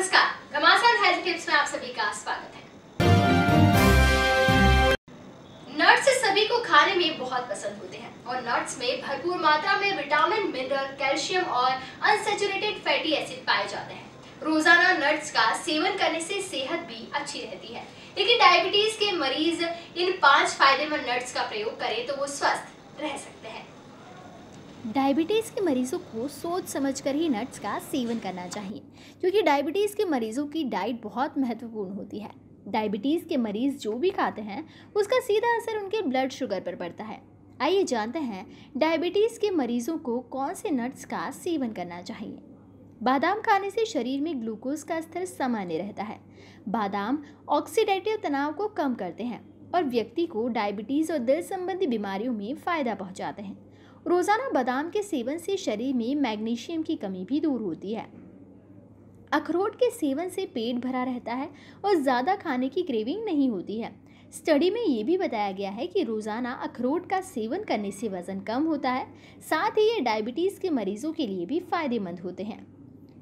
नमस्कार घमासान health tips में आप सभी का स्वागत है नट्स सभी को खाने में बहुत पसंद होते हैं और नट्स में भरपूर मात्रा में विटामिन मिनरल कैल्शियम और अनसेचुरेटेड फैटी एसिड पाए जाते हैं रोजाना नट्स का सेवन करने से सेहत भी अच्छी रहती है लेकिन डायबिटीज के मरीज इन पांच फायदेमंद नट्स का प्रयोग करें तो वो स्वस्थ रह सकते हैं डायबिटीज़ के मरीज़ों को सोच समझकर ही नट्स का सेवन करना चाहिए क्योंकि डायबिटीज़ के मरीज़ों की डाइट बहुत महत्वपूर्ण होती है डायबिटीज़ के मरीज़ जो भी खाते हैं उसका सीधा असर उनके ब्लड शुगर पर पड़ता है आइए जानते हैं डायबिटीज़ के मरीज़ों को कौन से नट्स का सेवन करना चाहिए बादाम खाने से शरीर में ग्लूकोज का स्तर सामान्य रहता है बादाम ऑक्सीडेटिव तनाव को कम करते हैं और व्यक्ति को डायबिटीज़ और दिल संबंधी बीमारियों में फ़ायदा पहुंचाते हैं रोज़ाना बादाम के सेवन से शरीर में मैग्नीशियम की कमी भी दूर होती है अखरोट के सेवन से पेट भरा रहता है और ज़्यादा खाने की क्रेविंग नहीं होती है स्टडी में ये भी बताया गया है कि रोज़ाना अखरोट का सेवन करने से वज़न कम होता है साथ ही ये डायबिटीज़ के मरीज़ों के लिए भी फ़ायदेमंद होते हैं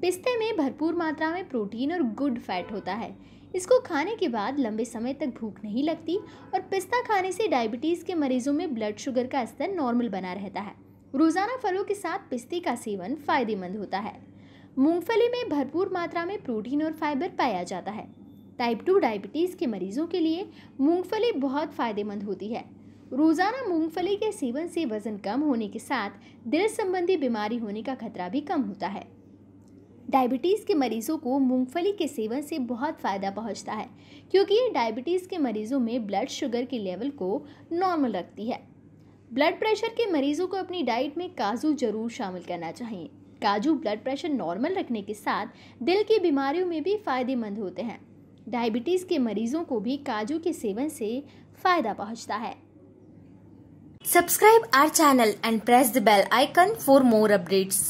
पिस्ते में भरपूर मात्रा में प्रोटीन और गुड फैट होता है इसको खाने के बाद लंबे समय तक भूख नहीं लगती और पिस्ता खाने से डायबिटीज़ के मरीजों में ब्लड शुगर का स्तर नॉर्मल बना रहता है रोज़ाना फलों के साथ पिस्ते का सेवन फायदेमंद होता है मूंगफली में भरपूर मात्रा में प्रोटीन और फाइबर पाया जाता है टाइप टू डायबिटीज़ के मरीजों के लिए मूंगफली बहुत फ़ायदेमंद होती है रोज़ाना मूंगफली के सेवन से वज़न कम होने के साथ दिल संबंधी बीमारी होने का खतरा भी कम होता है डायबिटीज़ के मरीज़ों को मूंगफली के सेवन से बहुत फ़ायदा पहुंचता है क्योंकि ये डायबिटीज़ के मरीज़ों में ब्लड शुगर के लेवल को नॉर्मल रखती है ब्लड प्रेशर के मरीज़ों को अपनी डाइट में काजू ज़रूर शामिल करना चाहिए काजू ब्लड प्रेशर नॉर्मल रखने के साथ दिल की बीमारियों में भी फ़ायदेमंद होते हैं डायबिटीज़ के मरीजों को भी काजू के सेवन से फ़ायदा पहुँचता है Subscribe our channel and press the bell icon for more updates.